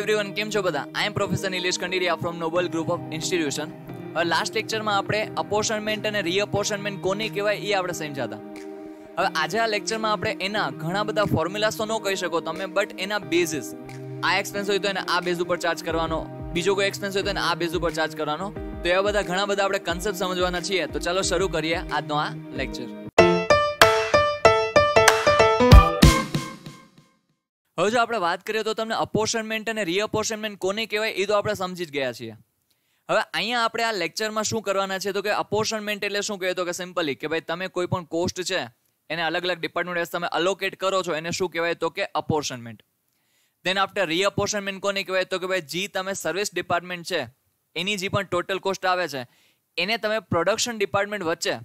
everyone કેમ છો બધા I am professor Nilesh Kandiriya from Noble group of institution હવે લાસ્ટ લેક્ચરમાં આપણે અપોર્શનમેન્ટ અને રીઅપોર્શનમેન્ટ કોને કહેવાય એ આપણે સમજ્યા હતા હવે આજે આ લેક્ચરમાં આપણે એના ઘણા બધા ફોર્મ્યુલાસ તો ન કહી શકો તમે બટ એના બેઝિસ આ એક્સપેન્સ હોય તો એને આ બેઝ ઉપર ચાર્જ કરવાનો બીજો કોઈ એક્સપેન્સ હોય તો એને આ બેઝ ઉપર ચાર્જ કરવાનો તો એવા બધા ઘણા બધા આપણે કન્સેપ્ટ સમજવાના છીએ તો ચાલો શરૂ કરીએ આજનો આ લેક્ચર હવે જો આપણે વાત કરીએ તો તમને અપોર્શનમેન્ટ અને રીઅપોર્શનમેન્ટ કોને કહેવાય એ તો આપણે સમજી જ ગયા છીએ હવે અહીંયા આપણે આ લેક્ચરમાં શું કરવાના છે તો કે અપોર્શનમેન્ટ એટલે શું કહે તો કે સિમ્પલી કે ભાઈ તમે કોઈ પણ કોસ્ટ છે એને અલગ અલગ ડિપાર્ટમેન્ટ વાઇઝ તમે અલોકેટ કરો છો એને શું કહેવાય તો કે અપોર્શનમેન્ટ દેન આપણે રીઅપોર્શનમેન્ટ કોને કહેવાય તો કે ભાઈ જે તમે સર્વિસ ડિપાર્ટમેન્ટ છે એની જે પણ ટોટલ કોસ્ટ આવે છે એને તમે પ્રોડક્શન ડિપાર્ટમેન્ટ વચ્ચે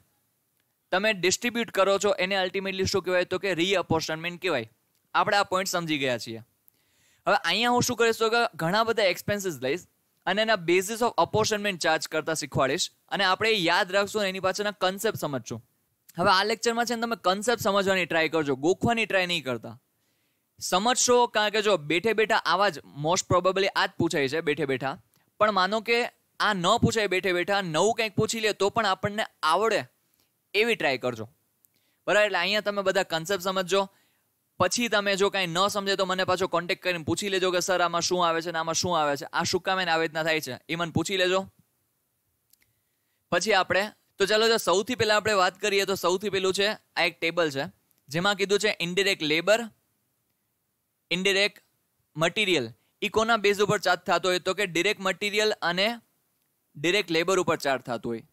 તમે ડિસ્ટ્રીબ્યુટ કરો છો એને અલ્ટિમેટલી શું કહેવાય તો કે રીઅપોર્શનમેન્ટ કહેવાય આપણે આ પોઈન્ટ સમજી ગયા છીએ હવે અહીંયા હું શું કરીશ તો કે ઘણા બધા એક્સપેન્સીસ લઈશ અને એના બેઝિસ ઓફ અપોર્શનમેન્ટ ચાર્જ કરતા શીખવાડીશ અને આપણે યાદ રાખશું એની પાછળના કન્સેપ્ટ સમજશું હવે આ લેક્ચરમાં છે ને તમે કન્સેપ્ટ સમજવાની ટ્રાય કરજો ગોખવાની ટ્રાય નહીં કરતા સમજશો કારણ કે જો બેઠે બેઠા આવા જ મોસ્ટ પ્રોબેબલી આ જ પૂછાય છે બેઠે બેઠા પણ માનો કે આ ન પૂછાય બેઠે બેઠા નવું કંઈક પૂછી લે તો પણ આપણને આવડે એવી ટ્રાય કરજો બરાબર એટલે અહીંયા તમે બધા કન્સેપ્ટ સમજજો પછી તમે જો કાંઈ ન સમજે તો મને પાછો કોન્ટેક્ટ કરીને પૂછી લેજો કે સર આમાં શું આવે છે ને આમાં શું આવે છે આ શું કામ એને આવી રીતના થાય છે એ મને પૂછી લેજો પછી આપણે તો ચાલો જો સૌથી પહેલાં આપણે વાત કરીએ તો સૌથી પહેલું છે આ એક ટેબલ છે જેમાં કીધું છે ઇન્ડિરેક્ટ લેબર ઇન્ડિરેક્ટ મટીરિયલ એ કોના બેઝ ઉપર ચાર્જ થતો હોય તો કે ડિરેક્ટ મટીરિયલ અને ડિરેક્ટ લેબર ઉપર ચાર્જ થતું હોય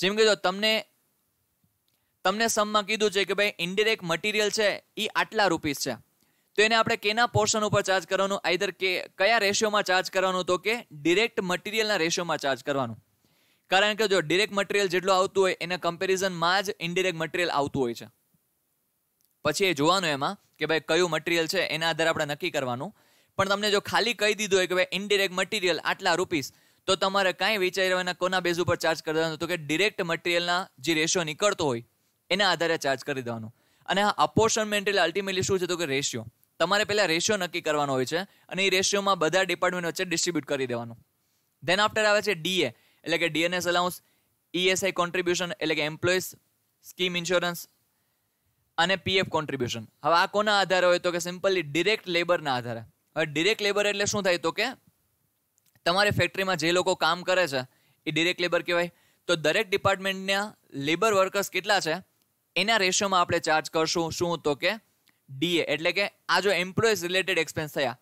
જેમ કે જો તમને તમને સમમાં કીધું છે કે ભાઈ ઇન્ડિરેક્ટ મટીરિયલ છે એ આટલા રૂપીસ છે તો એને આપણે કેના પોર્શન ઉપર ચાર્જ કરવાનું આઈધર કે કયા રેશિયોમાં ચાર્જ કરવાનું તો કે ડિરેક્ટ મટીરિયલના રેશિયોમાં ચાર્જ કરવાનું કારણ કે જો ડિરેક્ટ મટીરિયલ જેટલું આવતું હોય એના કમ્પેરિઝનમાં જ ઇન્ડિરેક્ટ મટીરિયલ આવતું હોય છે પછી એ જોવાનું એમાં કે ભાઈ કયું મટીરિયલ છે એના આધારે આપણે નક્કી કરવાનું પણ તમને જો ખાલી કહી દીધું હોય કે ભાઈ ઇન્ડિરેક્ટ મટીરિયલ આટલા રૂપીસ તો તમારે કાંઈ વિચારવાના કોના બેઝ ઉપર ચાર્જ કરવાનો તો કે ડિરેક્ટ મટીરિયલના જે રેશિયો નીકળતો હોય એના આધારે ચાર્જ કરી દેવાનું અને આ અપોર્શનમેન્ટ એટલે અલ્ટિમેટલી શું છે તો કે રેશિયો તમારે પહેલાં રેશિયો નક્કી કરવાનો હોય છે અને એ રેશિયોમાં બધા ડિપાર્ટમેન્ટ વચ્ચે ડિસ્ટ્રીબ્યુટ કરી દેવાનું ધેન આફ્ટર આવે છે ડીએ એટલે કે ડીએનએસ અલાઉન્સ ઈએસઆઈ કોન્ટ્રીબ્યુશન એટલે કે એમ્પ્લોઈઝ સ્કીમ ઇન્સ્યોરન્સ અને પીએફ કોન્ટ્રીબ્યુશન હવે આ કોના આધારે હોય તો કે સિમ્પલી ડિરેક્ટ લેબરના આધારે હવે ડિરેક્ટ લેબર એટલે શું થાય તો કે તમારે ફેક્ટરીમાં જે લોકો કામ કરે છે એ ડિરેક્ટ લેબર કહેવાય તો દરેક ડિપાર્ટમેન્ટના લેબર વર્કર્સ કેટલા છે એના રેશિયોમાં આપણે ચાર્જ કરશું શું તો કે ડીએ એટલે કે આ જો એમ્પ્લોઈઝ રિલેટેડ એક્સપેન્સ થયા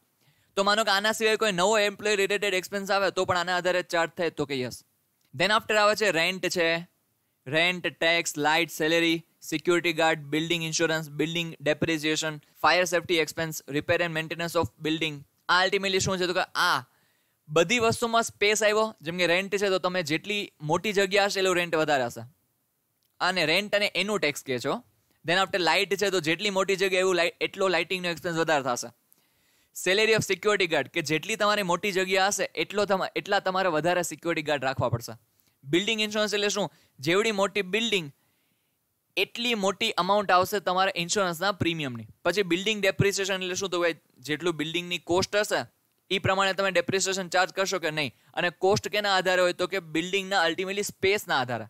તો માનો કે આના સિવાય કોઈ નવો એમ્પ્લોય રિલેટેડ એક્સપેન્સ આવે તો પણ આના આધારે ચાર્જ થાય તો કે યસ ધેન આફ્ટર આવે છે રેન્ટ છે rent tax light salary security guard building insurance building depreciation fire safety expense repair and maintenance of building આ અલ્ટિમેટલી શું છે તો કે આ બધી વસ્તુમાં સ્પેસ આવ્યો જેમ કે રેન્ટ છે તો તમે જેટલી મોટી જગ્યા હશે એટલું રેન્ટ વધારે હશે અને રેન્ટ અને એનું ટેક્સ કહે છો દેન આફ્ટર લાઇટ છે તો જેટલી મોટી જગ્યા એવું લાઇટ એટલો લાઇટિંગનો એક્સપેન્સ વધારે થશે સેલેરી ઓફ સિક્યોરિટી ગાર્ડ કે જેટલી તમારી મોટી જગ્યા હશે એટલો એટલા તમારે વધારે સિક્યોરિટી ગાર્ડ રાખવા પડશે બિલ્ડિંગ ઇન્સ્યોરન્સ એટલે શું જેવડી મોટી બિલ્ડિંગ એટલી મોટી અમાઉન્ટ આવશે તમારા ઇન્સ્યોરન્સના પ્રીમિયમની પછી બિલ્ડિંગ ડેપ્રિસિએશન એટલે શું તો ભાઈ જેટલું બિલ્ડિંગની કોસ્ટ હશે એ પ્રમાણે તમે ડેપ્રિસિએશન ચાર્જ કરશો કે નહીં અને કોસ્ટ કેના આધારે હોય તો કે બિલ્ડિંગના અલ્ટિમેટલી સ્પેસના આધારે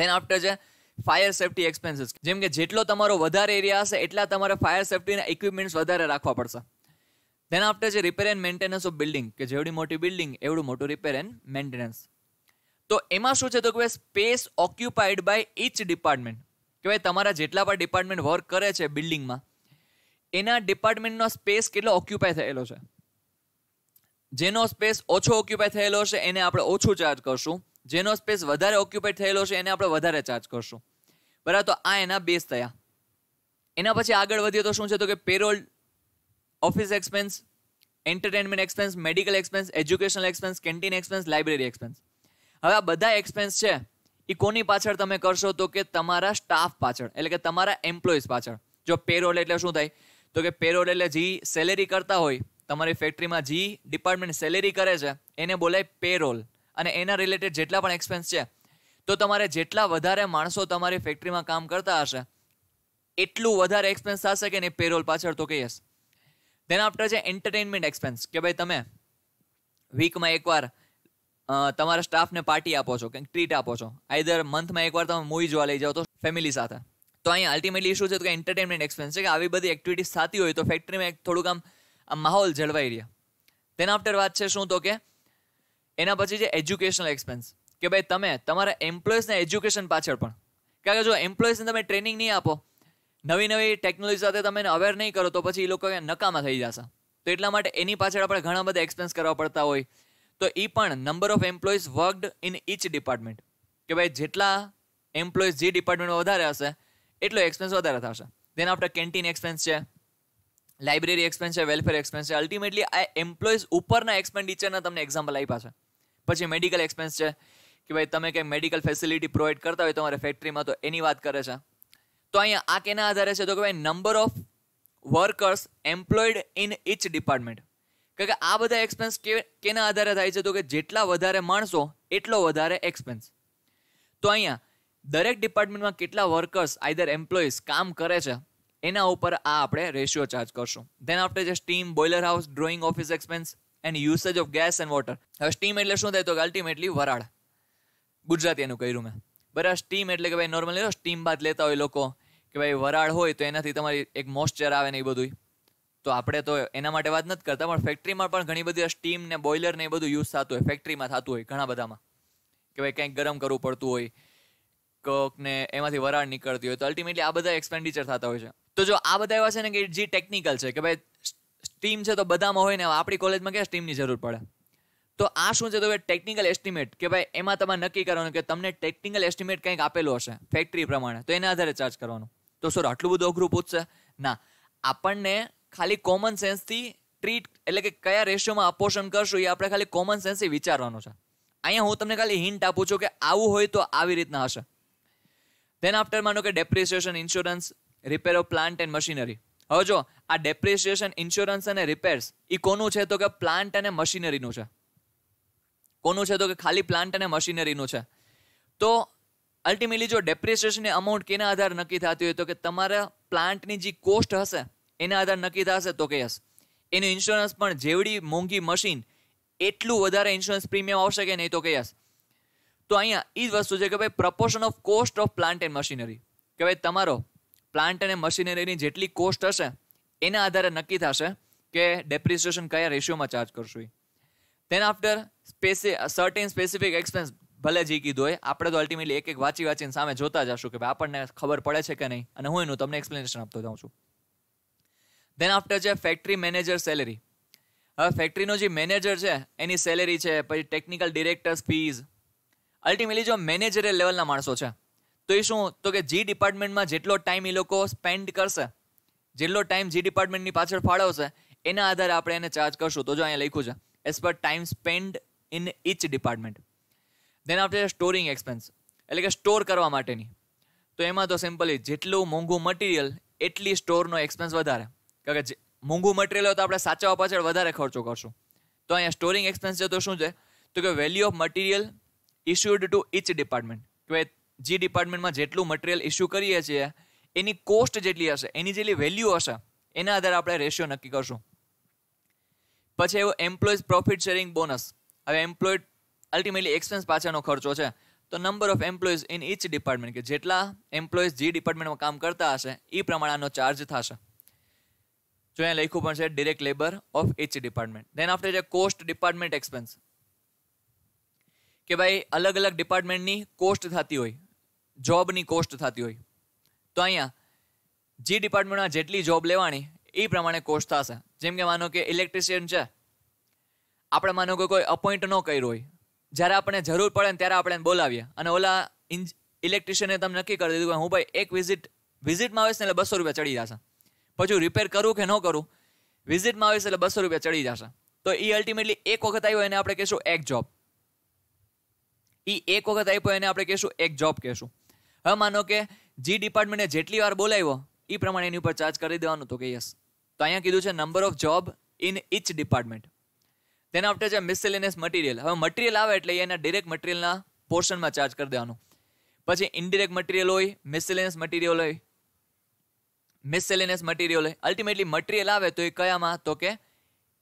દેન આફ્ટર છે ફાયર સેફટી એક્સપેન્સીસ જેમ કે જેટલો તમારો વધારે એરિયા હશે એટલા તમારે ફાયર સેફટીના ઇક્વિપમેન્ટ્સ વધારે રાખવા પડશે દેન આફ્ટર છે repair and maintenance of building કે જેવડી મોટી બિલ્ડિંગ એવડું મોટું રિપેર એન્ડ મેન્ટેનન્સ તો એમાં શું છે તો કે space occupied by each department કે ભાઈ તમારા જેટલા પણ ડિપાર્ટમેન્ટ વર્ક કરે છે બિલ્ડિંગમાં એના ડિપાર્ટમેન્ટનો સ્પેસ કેટલો ઓક્યુપાય થયેલો છે જેનો સ્પેસ ઓછો ઓક્યુપાય થયેલો છે એને આપણે ઓછું ચાર્જ કરશું જેનો સ્પેસ વધારે ઓક્યુપાઈડ થયેલો છે એને આપણે વધારે ચાર્જ કરશું બરાબર તો આ એના બેઝ થયા એના પછી આગળ વધીએ તો શું છે તો કે payroll office expense entertainment expense medical expense educational expense canteen expense library expense હવે આ બધા એક્સપેન્સ છે એ કોની પાછળ તમે કરશો તો કે તમારા સ્ટાફ પાછળ એટલે કે તમારા એમ્પ્લોઈઝ પાછળ જો પેરોલ એટલે શું થાય તો કે પેરોલ એટલે જે સેલેરી કરતા હોય તમારી ફેક્ટરીમાં જે ડિપાર્ટમેન્ટ સેલેરી કરે છે એને બોલાય પેરોલ અને એના રિલેટેડ જેટલા પણ એક્સપેન્સ છે તો તમારે જેટલા વધારે માણસો તમારી ફેક્ટરીમાં કામ કરતા હશે એટલું વધારે એક્સપેન્સ થશે કે નહીં પેરોલ પાછળ તો કહીશ દેન આફ્ટર છે એન્ટરટેનમેન્ટ એક્સપેન્સ કે ભાઈ તમે વીકમાં એકવાર તમારા સ્ટાફને પાર્ટી આપો છો કંઈક ટ્રીટ આપો છો આઈધર મંથમાં એકવાર તમે મૂવી જોવા લઈ જાઓ તો ફેમિલી સાથે તો અહીંયા અલ્ટિમેટલી ઇશ્યુ છે તો કે એન્ટરટેનમેન્ટ એક્સપેન્સ છે કે આવી બધી એક્ટિવિટીઝ થતી હોય તો ફેક્ટરીમાં એક થોડુંક આમ માહોલ જળવાઈ રહ્યા તેના આફ્ટર વાત છે શું તો કે એના પછી છે એજ્યુકેશનલ એક્સપેન્સ કે ભાઈ તમે તમારા એમ્પ્લોઈઝને એજ્યુકેશન પાછળ પણ કારણ કે જો એમ્પ્લોયસને તમે ટ્રેનિંગ નહીં આપો નવી નવી ટેકનોલોજી સાથે તમે અવેર નહીં કરો તો પછી એ લોકો નકામા થઈ જશે તો એટલા માટે એની પાછળ આપણે ઘણા બધા એક્સપેન્સ કરવા પડતા હોય તો એ પણ number of employees worked in each department કે ભાઈ જેટલા એમ્પ્લોઈઝ જે ડિપાર્ટમેન્ટમાં વધારે હશે એટલો એક્સપેન્સ વધારે થશે તેના આપણે કેન્ટીન એક્સપેન્સ છે લાઇબ્રેરી એક્સપેન્સ છે વેલફેર એક્સપેન્સ છે અલ્ટિમેટલી આ એમ્પ્લોઈઝ ઉપરના એક્સપેન્ડિચરના તમને એક્ઝામ્પલ આપ્યા છે પછી મેડિકલ એક્સપેન્સ છે કે ભાઈ તમે કંઈ મેડિકલ ફેસિલિટી પ્રોવાઈડ કરતા હોય તમારે ફેક્ટરીમાં તો એની વાત કરે છે તો અહીંયા આ કેના આધારે છે તો કે ભાઈ number of workers employed in each department કારણ કે આ બધા એક્સપેન્સ કેના આધારે થાય છે તો કે જેટલા વધારે માણસો એટલો વધારે એક્સપેન્સ તો અહીંયા દરેક ડિપાર્ટમેન્ટમાં કેટલા વર્કર્સ આઈધર એમ્પ્લોઈઝ કામ કરે છે એના ઉપર આ આપણે રેશિયો ચાર્જ કરશું then after just steam boiler house drawing office expense એની usage of gas and water હવે સ્ટીમ એટલે શું થાય તો અલ્ટિમેટલી વરાળ ગુજરાતી એનું કર્યું મેં બરાબર સ્ટીમ એટલે કે ભાઈ નોર્મલી સ્ટીમ બાદ લેતા હોય લોકો કે ભાઈ વરાળ હોય તો એનાથી તમારી એક મોસ્ચર આવે ને એ બધું તો આપણે તો એના માટે વાત નથી કરતા પણ ફેક્ટરીમાં પણ ઘણી બધી સ્ટીમ ને બોઇલર ને એ બધું યુઝ થતું હોય ફેક્ટરીમાં થતું હોય ઘણા બધામાં કે ભાઈ કંઈક ગરમ કરવું પડતું હોય કોક ને એમાંથી વરાળ નીકળતી હોય તો અલ્ટિમેટલી આ બધા એક્સપેન્ડિચર થતા હોય છે તો જો આ બધા એવા છે ને કે જે ટેકનિકલ છે કે ભાઈ સ્ટીમ છે તો બધામાં હોય ને આપણી કોલેજમાં ક્યાં સ્ટીમની જરૂર પડે તો આ શું છે તો ટેકનિકલ એસ્ટિમેટ કે ભાઈ એમાં તમે નક્કી કરવાનું કે તમને ટેકનિકલ એસ્ટિમેટ કંઈક આપેલું હશે ફેક્ટરી પ્રમાણે તો એના આધારે ચાર્જ કરવાનું તો સર આટલું બધું અઘરું પૂછશે ના આપણને ખાલી કોમન સેન્સથી ટ્રીટ એટલે કે કયા રેશિયોમાં અપોર્શન કરશું એ આપણે ખાલી કોમન સેન્સથી વિચારવાનું છે અહીંયા હું તમને ખાલી હિન્ટ આપું છું કે આવું હોય તો આવી રીતના હશે દેન આફ્ટર માનો કે depreciation insurance repair of plant and machinery હવે જો આ ડેપ્રિસિએશન ઇન્સ્યોરન્સ અને રિપેર્સ એ કોનું છે તો કે પ્લાન્ટ અને મશીનરીનું છે કોનું છે તો કે ખાલી પ્લાન્ટ અને મશીનરીનું છે તો અલ્ટિમેટલી જો ડેપ્રિસિએશનની અમાઉન્ટ કેના આધાર નક્કી થતી હોય તો કે તમારા પ્લાન્ટની જે કોસ્ટ હશે એના આધાર નક્કી થશે તો કે યસ એનું ઇન્સ્યોરન્સ પણ જેવડી મોંઘી મશીન એટલું વધારે ઇન્સ્યોરન્સ પ્રીમિયમ આવશે કે નહીં તો કે યસ તો અહીંયા એ જ વસ્તુ છે કે ભાઈ proportion of cost of plant and machinery કે ભાઈ તમારો પ્લાન્ટ અને મશીનરીની જેટલી કોસ્ટ હશે એના આધારે નક્કી થશે કે ડેપ્રિસિએશન કયા રેશિયોમાં ચાર્જ કરશું તેન આફ્ટર સ્પેસી સર્ટેન સ્પેસિફિક એક્સપેન્સ ભલે જી કીધું હોય આપણે તો અલ્ટિમેટલી એક એક વાંચી વાંચીને સામે જોતા જશું કે ભાઈ આપણને ખબર પડે છે કે નહીં અને હું એનું તમને એક્સપ્લેનેશન આપતો જાઉં છું દેન આફ્ટર છે ફેક્ટરી મેનેજર સેલેરી હવે ફેક્ટરીનો જે મેનેજર છે એની સેલેરી છે પછી ટેકનિકલ ડિરેક્ટર્સ ફીઝ અલ્ટિમેટલી જો મેનેજરિયલ લેવલના માણસો છે તો એ શું તો કે જી ડિપાર્ટમેન્ટમાં જેટલો ટાઈમ એ લોકો સ્પેન્ડ કરશે જેટલો ટાઈમ જી ડિપાર્ટમેન્ટની પાછળ ફાળવશે એના આધારે આપણે એને ચાર્જ કરશું તો જો અહીંયા લખ્યું છે as per time spend in each department then આપણે સ્ટોરિંગ એક્સપેન્સ એટલે કે સ્ટોર કરવા માટેની તો એમાં તો સિમ્પલી જેટલું મોંઘું મટીરિયલ એટલી સ્ટોરનો એક્સપેન્સ વધારે કારણ કે મોંઘું મટીરિયલ હોય તો આપણે સાચવવા પાછળ વધારે ખર્ચો કરશું તો અહીંયા સ્ટોરિંગ એક્સપેન્સ છે તો શું છે તો કે value of material issued to each department કે જે ડિપાર્ટમેન્ટમાં જેટલું મટીરિયલ ઇસ્યુ કરીએ છીએ એની કોસ્ટ જેટલી હશે એની જેટલી વેલ્યુ હશે એના આધારે આપણે રેશિયો નક્કી કરશું પછી એવું એમ્પ્લોઈઝ પ્રોફિટ શેરિંગ બોનસ હવે એમ્પ્લોઈડ અલ્ટિમેટલી એક્સપેન્સ પાછળનો ખર્ચો છે તો number of employees in each department કે જેટલા એમ્પ્લોઈઝ જે ડિપાર્ટમેન્ટમાં કામ કરતા હશે એ પ્રમાણે આનો ચાર્જ થશે જો અહીંયા લખ્યું પણ છે direct labour of each department then after જે કોસ્ટ ડિપાર્ટમેન્ટ એક્સપેન્સ કે ભાઈ અલગ અલગ ડિપાર્ટમેન્ટની કોસ્ટ થતી હોય જોબની કોસ્ટ થતી હોય તો અહીંયા જે ડિપાર્ટમેન્ટમાં જેટલી જોબ લેવાની એ પ્રમાણે કોસ્ટ થશે જેમ કે માનો કે ઇલેક્ટ્રિશિયન છે આપણે માનો કે કોઈ અપોઇન્ટ ન કર્યું હોય જ્યારે આપણે જરૂર પડે ને ત્યારે આપણે બોલાવીએ અને ઓલા ઇન્જ ઇલેક્ટ્રિશિયને તમે નક્કી કરી દીધું કે હું ભાઈ એક વિઝિટ વિઝિટમાં આવીશ ને એટલે બસો રૂપિયા ચડી જશે પછી રિપેર કરું કે ન કરું વિઝિટમાં આવીશ એટલે બસો રૂપિયા ચડી જશે તો એ અલ્ટિમેટલી એક વખત આવ્યો એને આપણે કહીશું એક જોબ એ એક વખત આપ્યો એને આપણે કહેશું એક જોબ કહેશું હવે માનો કે જી ડિપાર્ટમેન્ટે જેટલી વાર બોલાવ્યો એ પ્રમાણે એની ઉપર ચાર્જ કરી દેવાનું તો કે યસ તો અહીંયા કીધું છે number of job in each department તેના આફ્ટર છે મિસેલિનિયસ મટીરિયલ હવે મટીરિયલ આવે એટલે એના ડિરેક્ટ મટીરિયલના પોર્શનમાં ચાર્જ કરી દેવાનું પછી ઇનડિરેક્ટ મટીરિયલ હોય મિસેલિનિયસ મટીરિયલ હોય મિસેલિનિયસ મટીરિયલ હોય અલ્ટિમેટલી મટીરિયલ આવે તો એ કયામાં તો કે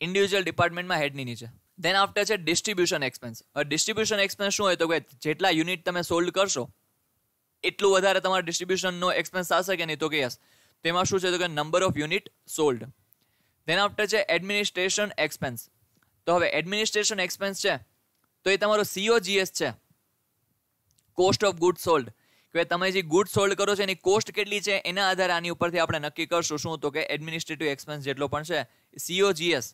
ઇન્ડિવિજ્યુઅલ ડિપાર્ટમેન્ટમાં હેડની નીચે દેન આફ્ટર છે ડિસ્ટ્રીબ્યુશન એક્સપેન્સ ડિસ્ટ્રીબ્યુશન એક્સપેન્સ શું હોય તો કે જેટલા યુનિટ તમે સોલ્ડ કરશો એટલું વધારે તમારા ડિસ્ટ્રીબ્યુશનનો એક્સપેન્સ થશે કે નહીં તો કે યસ તેમાં શું છે તો કે નંબર ઓફ યુનિટ સોલ્ડ તેના આફ્ટર છે એડમિનિસ્ટ્રેશન એક્સપેન્સ તો હવે એડમિનિસ્ટ્રેશન એક્સપેન્સ છે તો એ તમારો સીઓજીએસ છે કોસ્ટ ઓફ ગુડ સોલ્ડ કે તમે જે ગુડ સોલ્ડ કરો છો એની કોસ્ટ કેટલી છે એના આધારે આની ઉપરથી આપણે નક્કી કરશું શું તો કે એડમિનિસ્ટ્રેટિવ એક્સપેન્સ જેટલો પણ છે સીઓજીએસ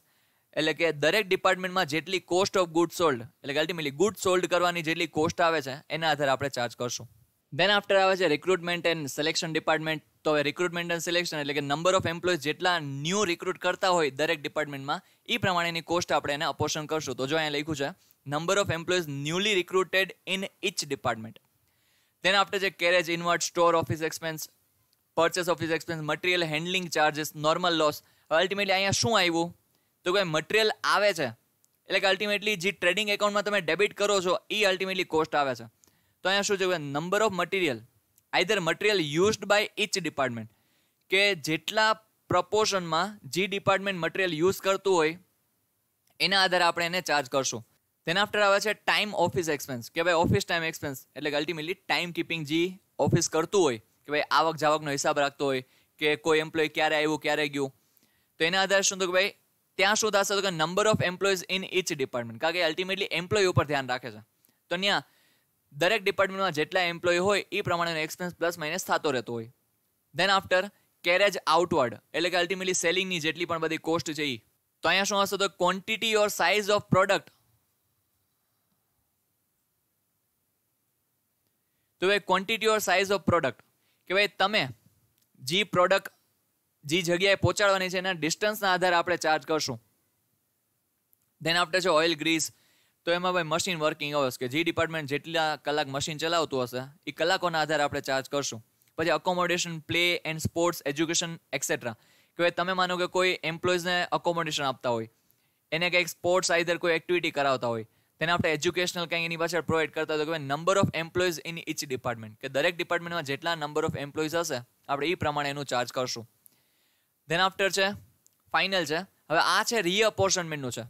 એટલે કે દરેક ડિપાર્ટમેન્ટમાં જેટલી કોસ્ટ ઓફ ગુડ સોલ્ડ એટલે કે અલ્ટિમેટલી ગુડ સોલ્ડ કરવાની જેટલી કોસ્ટ આવે છે એના આધારે આપણે ચાર્જ કરશું દેન આફ્ટર આવે છે રિક્રુટમેન્ટ એન્ડ સિલેક્શન ડિપાર્ટમેન્ટ તો હવે રિક્રુટમેન્ટ એન્ડ સિલેક્શન એટલે કે નંબર ઓફ એમ્પ્લોય જેટલા ન્યૂ રિક્રુટ કરતા હોય દરેક ડિપાર્ટમેન્ટમાં એ પ્રમાણેની કોસ્ટ આપણે એને અપોષણ કરશું તો જો અહીંયા લખ્યું છે number of employees newly recruited in each department then after છે carriage inward store office expense purchase office expense material handling charges normal loss ultimately અહીંયા શું આવ્યું તો કોઈ મટીરિયલ આવે છે એટલે કે અલ્ટિમેટલી જે ટ્રેડિંગ એકાઉન્ટમાં તમે ડેબિટ કરો છો એ અલ્ટિમેટલી કોસ્ટ આવે છે તો અહીંયા શું છે number of material either material used by each department કે જેટલા પ્રપોર્શનમાં જે ડિપાર્ટમેન્ટ મટીરિયલ યુઝ કરતું હોય એના આધારે આપણે એને ચાર્જ કરશું તેના આફ્ટર આવે છે ટાઈમ ઓફિસ એક્સપેન્સ કે ભાઈ ઓફિસ ટાઈમ એક્સપેન્સ એટલે કે અલ્ટિમેટલી ટાઈમ કીપિંગ જે ઓફિસ કરતું હોય કે ભાઈ આવક જાવકનો હિસાબ રાખતો હોય કે કોઈ એમ્પ્લોય ક્યારે આવ્યું ક્યારે ગયું તો એના આધારે શું થયું કે ભાઈ ત્યાં શું થશે તો કે number of employees in each department કારણ કે અલ્ટિમેટલી એમ્પ્લોય ઉપર ધ્યાન રાખે છે તો ત્યાં દરેક ડિપાર્ટમેન્ટમાં જેટલા એમ્પ્લોય હોય એ પ્રમાણેનો એક્સપેન્સ પ્લસ માઇનસ થતો રહેતો હોય દેન આફ્ટર કેરેજ આઉટવર્ડ એટલે કે અલ્ટિમેટલી સેલિંગની જેટલી પણ બધી કોસ્ટ છે એ તો અહીંયા શું હશે તો quantity or size of product તો ભાઈ quantity or size of product કે ભાઈ તમે જે પ્રોડક્ટ જે જગ્યાએ પહોંચાડવાની છે એના ડિસ્ટન્સના આધારે આપણે ચાર્જ કરશું દેન આફ્ટર છે ઓઇલ ગ્રીસ તો એમાં ભાઈ મશીન વર્કિંગ અવર્સ કે જે ડિપાર્ટમેન્ટ જેટલા કલાક મશીન ચલાવતું હશે એ કલાકોના આધારે આપણે ચાર્જ કરશું પછી accommodation play and sports education etcetera કે તમે માનો કે કોઈ એમ્પ્લોઈઝને અકોમોડેશન આપતા હોય એને કંઈક સ્પોર્ટ્સ આઈધર કોઈ એક્ટિવિટી કરાવતા હોય તેને આપણે એજ્યુકેશનલ કંઈ એની પાછળ પ્રોવાઈડ કરતા હોય કે number of employees in each department કે દરેક ડિપાર્ટમેન્ટમાં જેટલા નંબર ઓફ એમ્પ્લોઈઝ હશે આપણે એ પ્રમાણે એનું ચાર્જ કરશું ધેન આફ્ટર છે ફાઇનલ છે હવે આ છે રીઅપોર્શનમેન્ટનું છે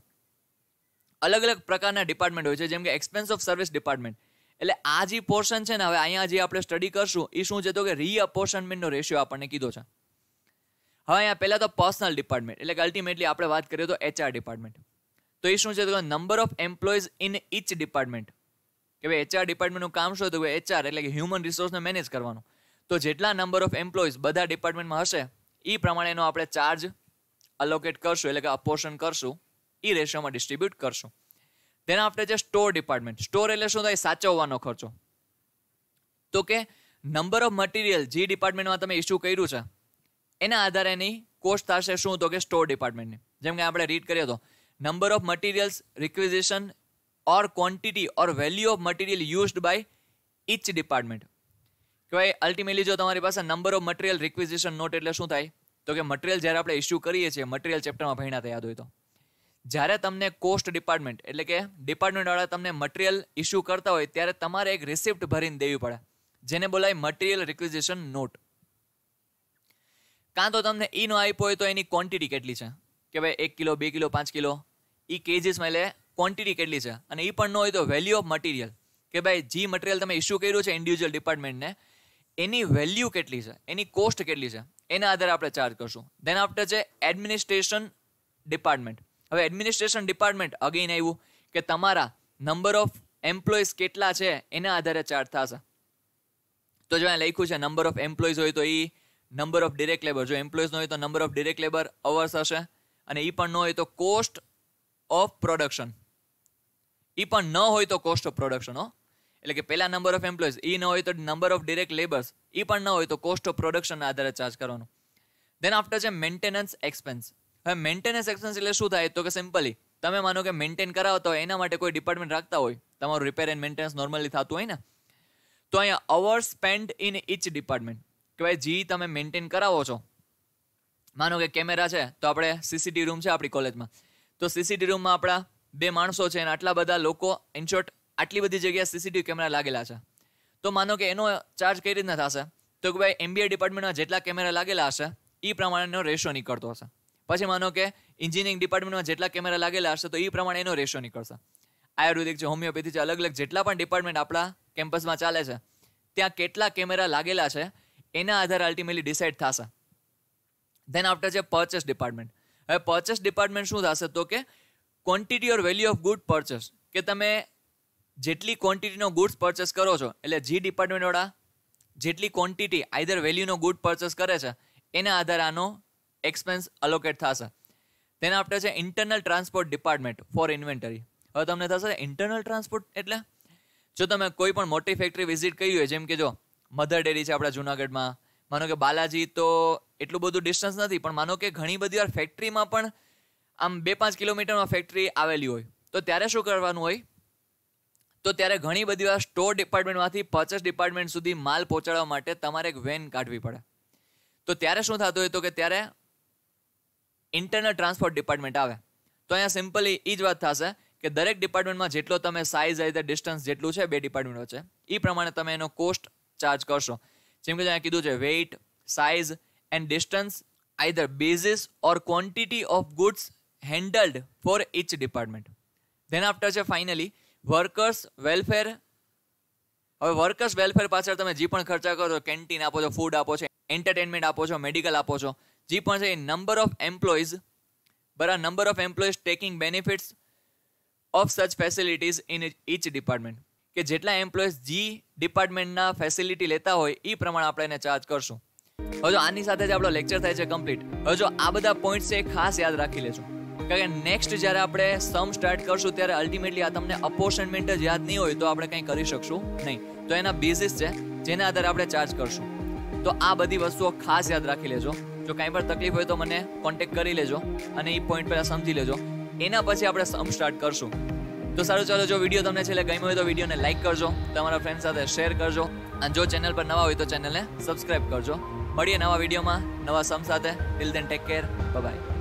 અલગ અલગ પ્રકારના ડિપાર્ટમેન્ટ હોય છે જેમ કે એક્સપેન્સ ઓફ સર્વિસ ડિપાર્ટમેન્ટ એટલે આ જે પોર્શન છે ને હવે અહીંયા જે આપણે સ્ટડી કરશું એ શું છે તો કે રીઅપોર્શનમેન્ટનો રેશિયો આપણને કીધો છે હવે અહીંયા પહેલાં તો પર્સનલ ડિપાર્ટમેન્ટ એટલે કે અલ્ટિમેટલી આપણે વાત કરીએ તો એચઆર ડિપાર્ટમેન્ટ તો એ શું છે તો number of employees in each department કે ભાઈ એચઆર ડિપાર્ટમેન્ટનું કામ શું હતું એચઆર એટલે કે હ્યુમન રિસોર્સને મેનેજ કરવાનું તો જેટલા નંબર ઓફ એમ્પ્લોઈઝ બધા ડિપાર્ટમેન્ટમાં હશે એ પ્રમાણેનો આપણે ચાર્જ અલોકેટ કરશું એટલે કે અપોર્શન કરશું એ રેશિયોમાં ડિસ્ટ્રીબ્યુટ કરશું તેના આફ્ટર જે સ્ટોર ડિપાર્ટમેન્ટ સ્ટોર એટલે શું થાય સાચવવાનો ખર્ચો તો કે નંબર ઓફ મટીરિયલ જે ડિપાર્ટમેન્ટમાં તમે ઇસ્યુ કર્યું છે એના આધારે એની કોસ્ટ થશે શું તો કે સ્ટોર ડિપાર્ટમેન્ટની જેમ કે આપણે રીડ કરીએ તો number of materials requisition or quantity or value of material used by each department કે અલ્ટિમેટલી જો તમારી પાસે number of material requisition note એટલે શું થાય તો કે મટીરિયલ જ્યારે આપણે ઇસ્યુ કરીએ છીએ મટીરિયલ ચેપ્ટરમાં ભણ્યા યાદ હોય તો જ્યારે તમને કોસ્ટ ડિપાર્ટમેન્ટ એટલે કે ડિપાર્ટમેન્ટવાળા તમને મટિરિયલ ઇસ્યુ કરતા હોય ત્યારે તમારે એક રિસિપ્ટ ભરીને દેવી પડે જેને બોલાય મટિરિયલ રિક્વિઝિશન નોટ કાં તો તમને ઈ નો આપ્યો હોય તો એની ક્વોન્ટિટી કેટલી છે કે ભાઈ એક કિલો બે કિલો પાંચ કિલો એ કેજીસમાં એટલે ક્વોન્ટિટી કેટલી છે અને એ પણ ન હોય તો વેલ્યુ ઓફ મટીરિયલ કે ભાઈ જે મટીરિયલ તમે ઇસ્યુ કર્યું છે ઇન્ડિવિજ્યુઅલ ડિપાર્ટમેન્ટને એની વેલ્યુ કેટલી છે એની કોસ્ટ કેટલી છે એના આધારે આપણે ચાર્જ કરશું દેન આફ્ટર છે એડમિનિસ્ટ્રેશન ડિપાર્ટમેન્ટ હવે એડમિનિસ્ટ્રેશન ડિપાર્ટમેન્ટ અગેન આવ્યું કે તમારા નંબર ઓફ એમ્પ્લોઈઝ કેટલા છે એના આધારે ચાર્જ થશે તો જો લખ્યું છે નંબર ઓફ એમ્પ્લોઈઝ હોય તો એ નંબર ઓફ ડિરેક્ટ લેબર જો એમ્પ્લોઈઝ ન હોય તો number of direct labour hours હશે અને એ પણ ન હોય તો કોસ્ટ ઓફ પ્રોડક્શન એ પણ ન હોય તો કોસ્ટ ઓફ પ્રોડક્શન હો એટલે કે પહેલા નંબર ઓફ એમ્પ્લોઈઝ એ ન હોય તો નંબર ઓફ ડિરેક્ટ લેબર્સ એ પણ ન હોય તો કોસ્ટ ઓફ પ્રોડક્શનના આધારે ચાર્જ કરવાનું દેન આફ્ટર છે મેન્ટેનન્સ એક્સપેન્સ હવે મેન્ટેનન્સ એક્સપેન્સ એટલે શું થાય તો કે સિમ્પલી તમે માનો કે મેન્ટેન કરાવતા હોય એના માટે કોઈ ડિપાર્ટમેન્ટ રાખતા હોય તમારું રિપેર એન્ડ મેન્ટેનન્સ નોર્મલી થતું હોય ને તો અહીંયા hour spend in each department કે ભાઈ જી તમે મેન્ટેન કરાવો છો માનો કે કેમેરા છે તો આપણે સીસીટીવી રૂમ છે આપણી કોલેજમાં તો સીસીટીવી રૂમમાં આપણા બે માણસો છે અને આટલા બધા લોકો ઇનશોર્ટ આટલી બધી જગ્યાએ સીસીટીવી કેમેરા લાગેલા છે તો માનો કે એનો ચાર્જ કઈ રીતના થશે તો કે ભાઈ એમબીએ ડિપાર્ટમેન્ટમાં જેટલા કેમેરા લાગેલા હશે એ પ્રમાણેનો રેશિયો નીકળતો હશે પછી માનો કે એન્જિનિયરિંગ ડિપાર્ટમેન્ટમાં જેટલા કેમેરા લાગેલા હશે તો એ પ્રમાણે એનો રેશિયો નીકળશે આયુર્વેદિક છે હોમિયોપેથી છે અલગ અલગ જેટલા પણ ડિપાર્ટમેન્ટ આપણા કેમ્પસમાં ચાલે છે ત્યાં કેટલા કેમેરા લાગેલા છે એના આધારે અલ્ટિમેટલી ડિસાઇડ થશે ધેન આફ્ટર છે પર્ચેસ ડિપાર્ટમેન્ટ હવે પર્ચેસ ડિપાર્ટમેન્ટ શું થશે તો કે quantity or value of good purchase કે તમે જેટલી ક્વોન્ટિટીનો ગુડ્સ પરચેસ કરો છો એટલે જી ડિપાર્ટમેન્ટવાળા જેટલી ક્વોન્ટિટી આઈધર વેલ્યુનો ગુડ પરચેસ કરે છે એના આધારે આનો એક્સપેન્સ અલોકેટ થશે તેના આપણે છે internal transport department for inventory હવે તમને થશે ઇન્ટરનલ ટ્રાન્સપોર્ટ એટલે જો તમે કોઈ પણ મોટી ફેક્ટરી વિઝિટ કરી હોય જેમ કે જો મધર ડેરી છે આપણા જુનાગઢમાં માનો કે બાલાજી તો એટલું બધું ડિસ્ટન્સ નથી પણ માનો કે ઘણી બધી વાર ફેક્ટરીમાં પણ આમ બે પાંચ કિલોમીટરમાં ફેક્ટરી આવેલી હોય તો ત્યારે શું કરવાનું હોય તો ત્યારે ઘણી બધી વાર સ્ટોર ડિપાર્ટમેન્ટમાંથી પર્ચેસ ડિપાર્ટમેન્ટ સુધી માલ પહોંચાડવા માટે તમારે એક વેન કાઢવી પડે તો ત્યારે શું થતું હોય તો કે ત્યારે ઇન્ટરનલ ટ્રાન્સપોર્ટ ડિપાર્ટમેન્ટ આવે તો અહીંયા સિમ્પલી એ જ વાત થશે કે દરેક ડિપાર્ટમેન્ટમાં જેટલો તમે સાઇઝ રીતે ડિસ્ટન્સ જેટલું છે બે ડિપાર્ટમેન્ટ વચ્ચે એ પ્રમાણે તમે એનો કોસ્ટ ચાર્જ કરશો જેમ કે અહીંયા કીધું છે weight size and distance either basis or quantity of goods handled for each department then after છે ફાઇનલી વર્કર્સ વેલફેર હવે વર્કર્સ વેલફેર પાછળ તમે જે પણ ખર્ચા કરો છો કેન્ટીન આપો છો ફૂડ આપો છો એન્ટરટેનમેન્ટ આપો છો મેડિકલ આપો છો જે પણ છે નંબર ઓફ એમ્પ્લોઈઝ બરાબર number of employees taking benefits of such facilities in each department કે જેટલા એમ્પ્લોઈઝ જી ડિપાર્ટમેન્ટના ફેસિલિટી લેતા હોય એ પ્રમાણે આપણે એને ચાર્જ કરશું હવે જો આની સાથે જ આપણો લેક્ચર થાય છે કમ્પ્લીટ હવે જો આ બધા પોઈન્ટ છે ખાસ યાદ રાખી લેજો કારણ કે નેક્સ્ટ જ્યારે આપણે સમ સ્ટાર્ટ કરશું ત્યારે અલ્ટિમેટલી આ તમને અપોર્શનમેન્ટ જ યાદ નહીં હોય તો આપણે કંઈ કરી શકશું નહીં તો એના બેઝિસ છે જેના આધારે આપણે ચાર્જ કરશું તો આ બધી વસ્તુઓ ખાસ યાદ રાખી લેજો જો કાંઈ પણ તકલીફ હોય તો મને કોન્ટેક કરી લેજો અને એ પોઈન્ટ પહેલાં સમજી લેજો એના પછી આપણે સમ સ્ટાર્ટ કરશું તો સારું ચાલો જો વિડીયો તમને છેલ્લે ગમ્યો હોય તો વિડીયોને લાઇક કરજો તમારા ફ્રેન્ડ સાથે શેર કરજો અને જો ચેનલ પર નવા હોય તો ચેનલને સબસ્ક્રાઈબ કરજો મળીએ નવા વિડીયોમાં નવા સમ સાથે till then take care by